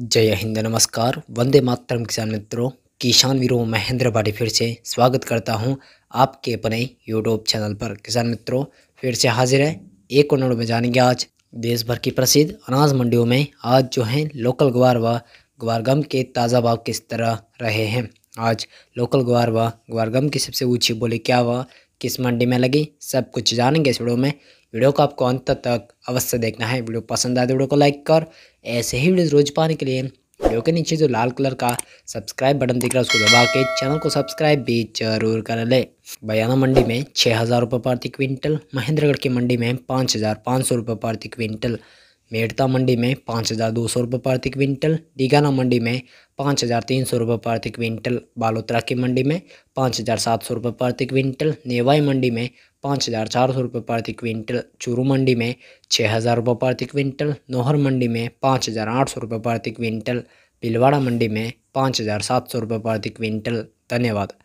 जय हिंद नमस्कार वंदे मातरम किसान मित्रों किसान वीरों महेंद्र भाटी फिर से स्वागत करता हूं आपके अपने यूट्यूब चैनल पर किसान मित्रों फिर से हाजिर है एक करोड़ में जानेंगे आज देश भर की प्रसिद्ध अनाज मंडियों में आज जो हैं लोकल ग्वार व ग्वार गम के ताज़ा भाव किस तरह रहे हैं आज लोकल ग्वार व ग्वार गम की सबसे ऊँची बोली क्या हुआ किस मंडी में लगी सब कुछ जानेंगे इस वीडियो में वीडियो को आपको अंत तक अवश्य देखना है वीडियो पसंद आए तो वीडियो को लाइक कर ऐसे ही वीडियो रोज पाने के लिए वीडियो के नीचे जो लाल कलर का सब्सक्राइब बटन दिख रहा है उसको दबा के चैनल को सब्सक्राइब भी जरूर कर ले बयाना मंडी में छः हज़ार रुपये प्रति क्विंटल महेंद्रगढ़ की मंडी में पाँच हज़ार पाँच सौ रुपये प्रति क्विंटल मेड़ता मंडी में पाँच हज़ार दो सौ रुपये प्रति क्विंटल डीगाना मंडी में पाँच हज़ार तीन सौ रुपये प्रति क्विंटल बालोतरा की मंडी में पाँच हज़ार सात सौ रुपये प्रति क्विंटल नेवाई मंडी में पाँच हज़ार चार सौ रुपये प्रति क्विंटल चूरू मंडी में छः हज़ार रुपये प्रति क्विंटल नोहर मंडी में पाँच हज़ार आठ सौ रुपये प्रति क्विंटल भिलवाड़ा मंडी में पाँच हज़ार सात सौ रुपये प्रति क्विंटल धन्यवाद